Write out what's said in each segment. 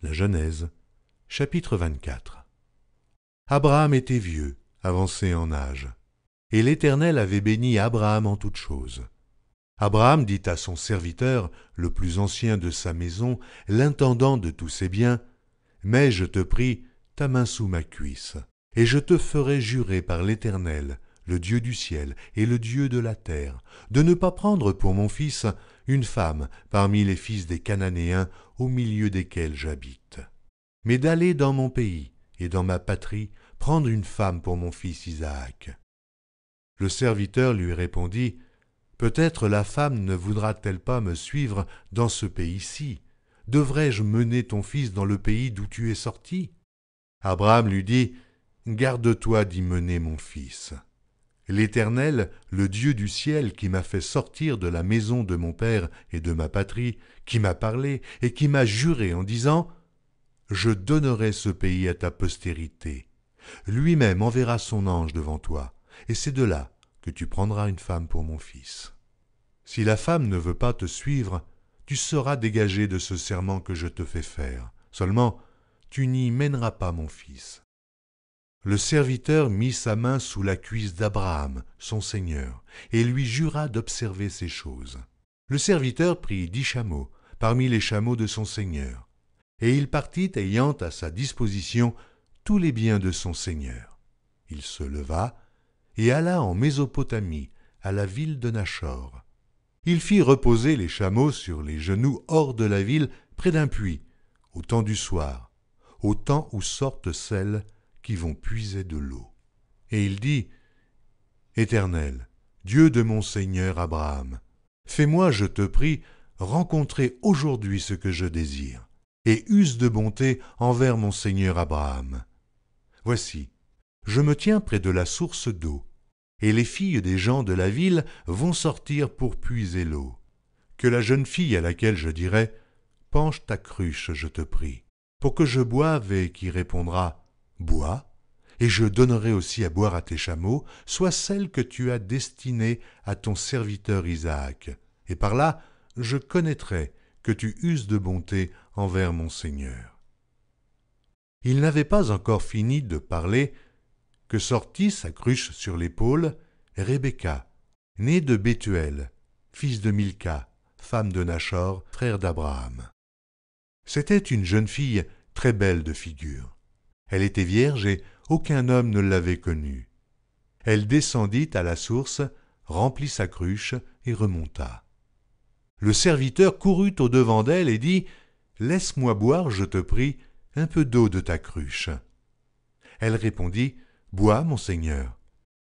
La Genèse, chapitre 24. Abraham était vieux, avancé en âge, et l'Éternel avait béni Abraham en toutes choses. Abraham dit à son serviteur, le plus ancien de sa maison, l'intendant de tous ses biens, Mais je te prie, ta main sous ma cuisse, et je te ferai jurer par l'Éternel, le Dieu du ciel et le Dieu de la terre, de ne pas prendre pour mon fils une femme parmi les fils des Cananéens au milieu desquels j'habite, mais d'aller dans mon pays et dans ma patrie prendre une femme pour mon fils Isaac. Le serviteur lui répondit, Peut-être la femme ne voudra-t-elle pas me suivre dans ce pays-ci Devrais-je mener ton fils dans le pays d'où tu es sorti Abraham lui dit, Garde-toi d'y mener mon fils. L'Éternel, le Dieu du ciel, qui m'a fait sortir de la maison de mon père et de ma patrie, qui m'a parlé et qui m'a juré en disant Je donnerai ce pays à ta postérité. Lui-même enverra son ange devant toi, et c'est de là que tu prendras une femme pour mon fils. Si la femme ne veut pas te suivre, tu seras dégagé de ce serment que je te fais faire. Seulement, tu n'y mèneras pas mon fils. Le serviteur mit sa main sous la cuisse d'Abraham, son Seigneur, et lui jura d'observer ces choses. Le serviteur prit dix chameaux, parmi les chameaux de son Seigneur, et il partit ayant à sa disposition tous les biens de son Seigneur. Il se leva et alla en Mésopotamie, à la ville de Nachor. Il fit reposer les chameaux sur les genoux hors de la ville, près d'un puits, au temps du soir, au temps où sortent celles qui vont puiser de l'eau. Et il dit, Éternel, Dieu de mon Seigneur Abraham, fais-moi, je te prie, rencontrer aujourd'hui ce que je désire, et use de bonté envers mon Seigneur Abraham. Voici, je me tiens près de la source d'eau, et les filles des gens de la ville vont sortir pour puiser l'eau. Que la jeune fille à laquelle je dirai Penche ta cruche, je te prie, pour que je boive, et qui répondra bois, et je donnerai aussi à boire à tes chameaux, soit celle que tu as destinée à ton serviteur Isaac. Et par là, je connaîtrai que tu uses de bonté envers mon Seigneur. Il n'avait pas encore fini de parler que sortit sa cruche sur l'épaule Rebecca, née de Bethuel, fils de Milka, femme de Nachor, frère d'Abraham. C'était une jeune fille très belle de figure elle était vierge et aucun homme ne l'avait connue. Elle descendit à la source, remplit sa cruche et remonta. Le serviteur courut au devant d'elle et dit Laisse-moi boire, je te prie, un peu d'eau de ta cruche. Elle répondit Bois, mon seigneur.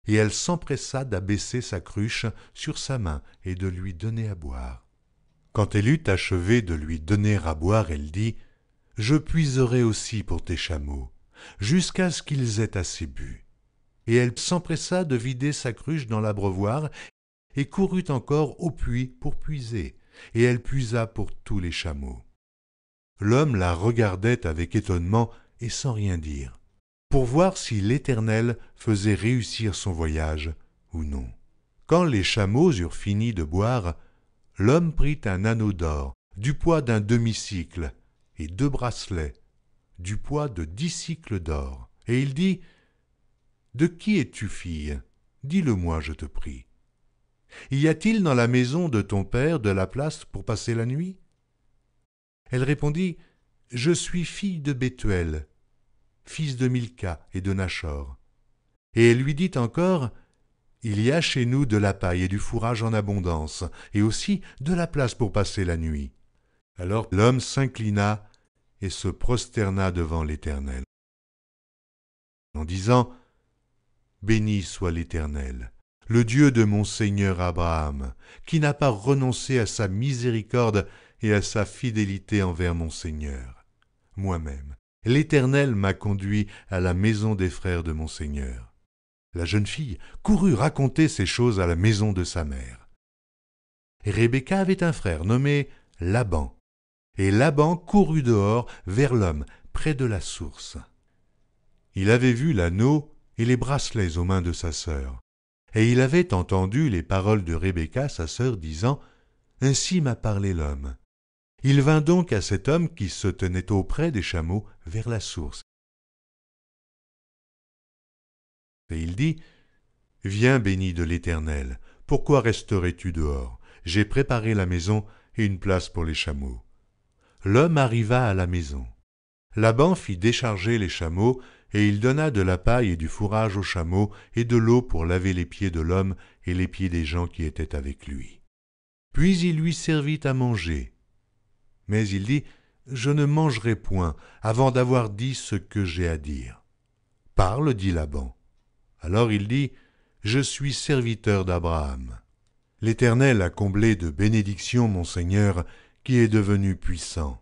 Et elle s'empressa d'abaisser sa cruche sur sa main et de lui donner à boire. Quand elle eut achevé de lui donner à boire, elle dit Je puiserai aussi pour tes chameaux jusqu'à ce qu'ils aient assez bu. Et elle s'empressa de vider sa cruche dans l'abreuvoir et courut encore au puits pour puiser, et elle puisa pour tous les chameaux. L'homme la regardait avec étonnement et sans rien dire, pour voir si l'Éternel faisait réussir son voyage ou non. Quand les chameaux eurent fini de boire, l'homme prit un anneau d'or, du poids d'un demi-cycle, et deux bracelets, du poids de dix cycles d'or, et il dit De qui es-tu fille Dis-le-moi, je te prie. Y a-t-il dans la maison de ton père de la place pour passer la nuit Elle répondit Je suis fille de Bethuel, fils de Milka et de Nachor. Et elle lui dit encore Il y a chez nous de la paille et du fourrage en abondance, et aussi de la place pour passer la nuit. Alors l'homme s'inclina et se prosterna devant l'Éternel, en disant, Béni soit l'Éternel, le Dieu de mon Seigneur Abraham, qui n'a pas renoncé à sa miséricorde et à sa fidélité envers mon Seigneur. Moi-même, l'Éternel m'a conduit à la maison des frères de mon Seigneur. La jeune fille courut raconter ces choses à la maison de sa mère. Rebecca avait un frère nommé Laban, et Laban courut dehors vers l'homme, près de la source. Il avait vu l'anneau et les bracelets aux mains de sa sœur. Et il avait entendu les paroles de Rebecca, sa sœur, disant Ainsi m'a parlé l'homme. Il vint donc à cet homme qui se tenait auprès des chameaux vers la source. Et il dit Viens béni de l'Éternel, pourquoi resterais-tu dehors J'ai préparé la maison et une place pour les chameaux l'homme arriva à la maison laban fit décharger les chameaux et il donna de la paille et du fourrage aux chameaux et de l'eau pour laver les pieds de l'homme et les pieds des gens qui étaient avec lui puis il lui servit à manger mais il dit je ne mangerai point avant d'avoir dit ce que j'ai à dire parle dit laban alors il dit je suis serviteur d'abraham l'éternel a comblé de bénédictions mon seigneur qui est devenu puissant.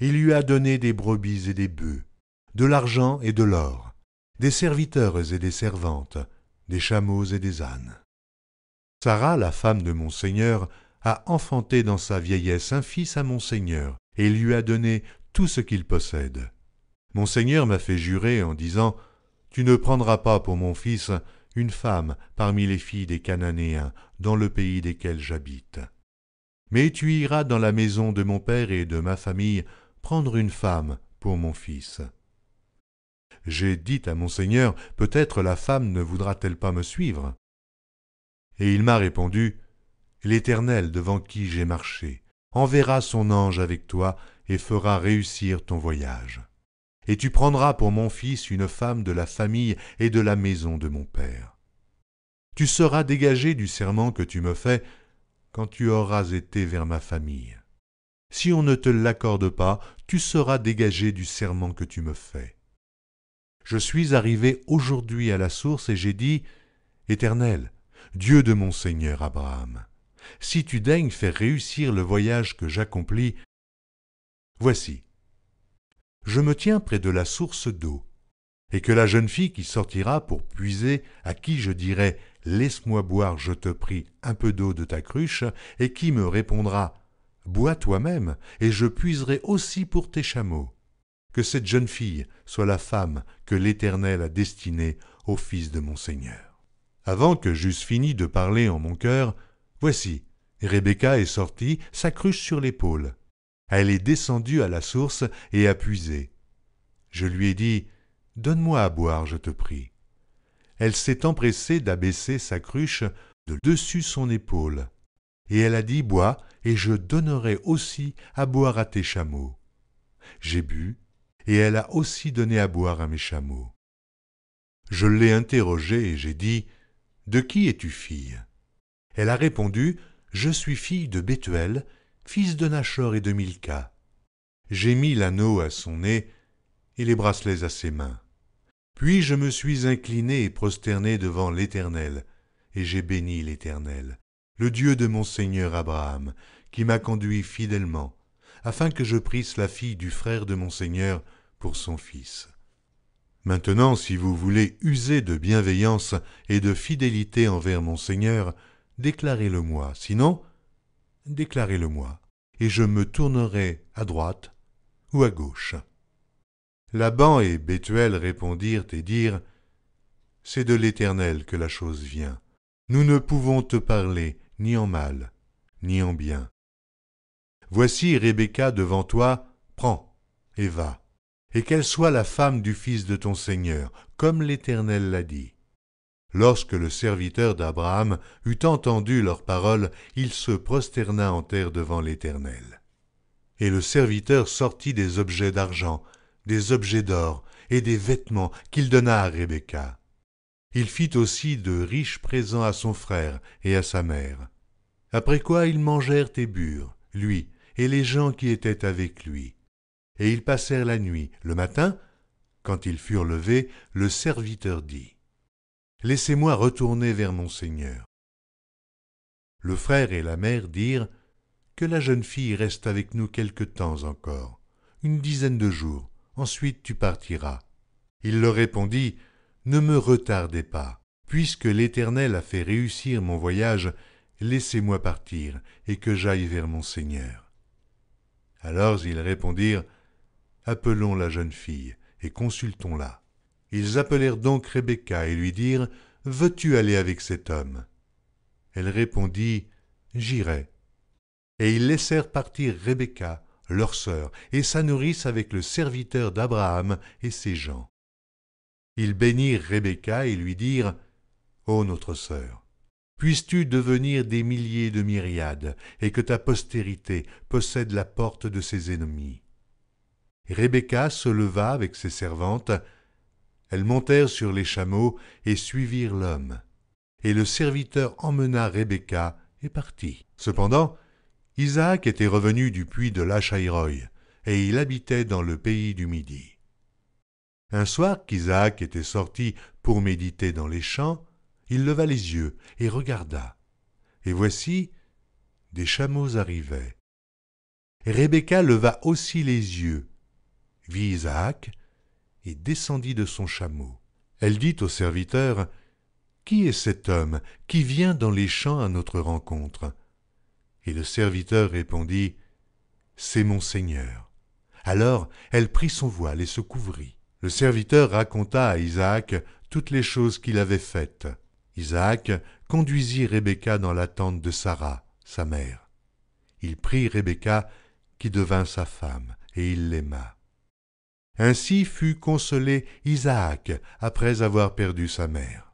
Il lui a donné des brebis et des bœufs, de l'argent et de l'or, des serviteurs et des servantes, des chameaux et des ânes. Sarah, la femme de mon Seigneur, a enfanté dans sa vieillesse un fils à mon Seigneur, et il lui a donné tout ce qu'il possède. Mon Seigneur m'a fait jurer en disant Tu ne prendras pas pour mon fils une femme parmi les filles des Cananéens, dans le pays desquels j'habite mais tu iras dans la maison de mon père et de ma famille prendre une femme pour mon fils. J'ai dit à mon Seigneur, peut-être la femme ne voudra-t-elle pas me suivre Et il m'a répondu, L'Éternel devant qui j'ai marché enverra son ange avec toi et fera réussir ton voyage. Et tu prendras pour mon fils une femme de la famille et de la maison de mon père. Tu seras dégagé du serment que tu me fais, quand tu auras été vers ma famille. Si on ne te l'accorde pas, tu seras dégagé du serment que tu me fais. Je suis arrivé aujourd'hui à la source et j'ai dit, Éternel, Dieu de mon Seigneur Abraham, si tu daignes faire réussir le voyage que j'accomplis, voici. Je me tiens près de la source d'eau, et que la jeune fille qui sortira pour puiser, à qui je dirai Laisse-moi boire, je te prie, un peu d'eau de ta cruche, et qui me répondra Bois toi-même, et je puiserai aussi pour tes chameaux. Que cette jeune fille soit la femme que l'Éternel a destinée au fils de mon Seigneur. Avant que j'eusse fini de parler en mon cœur, voici, Rebecca est sortie, sa cruche sur l'épaule. Elle est descendue à la source et a puisé. Je lui ai dit Donne-moi à boire, je te prie elle s'est empressée d'abaisser sa cruche de dessus son épaule. Et elle a dit Bois, et je donnerai aussi à boire à tes chameaux. J'ai bu, et elle a aussi donné à boire à mes chameaux. Je l'ai interrogée et j'ai dit De qui es-tu fille Elle a répondu Je suis fille de Bethuel, fils de Nachor et de Milka. » J'ai mis l'anneau à son nez et les bracelets à ses mains. Puis je me suis incliné et prosterné devant l'Éternel, et j'ai béni l'Éternel, le Dieu de mon Seigneur Abraham, qui m'a conduit fidèlement, afin que je prisse la fille du frère de mon Seigneur pour son fils. Maintenant, si vous voulez user de bienveillance et de fidélité envers mon Seigneur, déclarez-le-moi, sinon, déclarez-le-moi, et je me tournerai à droite ou à gauche laban et bethuel répondirent et dirent c'est de l'éternel que la chose vient nous ne pouvons te parler ni en mal ni en bien voici rebecca devant toi prends et va et qu'elle soit la femme du fils de ton seigneur comme l'éternel l'a dit Lorsque le serviteur d'Abraham eut entendu leurs paroles, il se prosterna en terre devant l'Éternel. Et le serviteur sortit des objets d'argent, des objets d'or et des vêtements qu'il donna à Rebecca. Il fit aussi de riches présents à son frère et à sa mère. Après quoi ils mangèrent et burent, lui et les gens qui étaient avec lui. Et ils passèrent la nuit. Le matin, quand ils furent levés, le serviteur dit Laissez-moi retourner vers mon Seigneur. Le frère et la mère dirent Que la jeune fille reste avec nous quelque temps encore, une dizaine de jours, ensuite tu partiras. Il leur répondit, Ne me retardez pas, puisque l'Éternel a fait réussir mon voyage, laissez-moi partir, et que j'aille vers mon Seigneur. Alors ils répondirent, Appelons la jeune fille, et consultons-la. Ils appelèrent donc Rebecca et lui dirent, Veux-tu aller avec cet homme Elle répondit, J'irai. Et ils laissèrent partir Rebecca, leur sœur, et nourrice avec le serviteur d'Abraham et ses gens. Ils bénirent Rebecca et lui dirent Ô notre sœur, puisses-tu devenir des milliers de myriades, et que ta postérité possède la porte de ses ennemis. Rebecca se leva avec ses servantes. Elles montèrent sur les chameaux et suivirent l'homme. Et le serviteur emmena Rebecca et partit. Cependant, isaac était revenu du puits de lachaïroï et il habitait dans le pays du midi un soir qu'isaac était sorti pour méditer dans les champs il leva les yeux et regarda et voici des chameaux arrivaient rebecca leva aussi les yeux vit isaac et descendit de son chameau elle dit au serviteur qui est cet homme qui vient dans les champs à notre rencontre et le serviteur répondit C'est mon Seigneur. Alors elle prit son voile et se couvrit. Le serviteur raconta à Isaac toutes les choses qu'il avait faites. Isaac conduisit Rebecca dans la tente de Sarah, sa mère. Il prit Rebecca, qui devint sa femme, et il l'aima. Ainsi fut consolé Isaac après avoir perdu sa mère.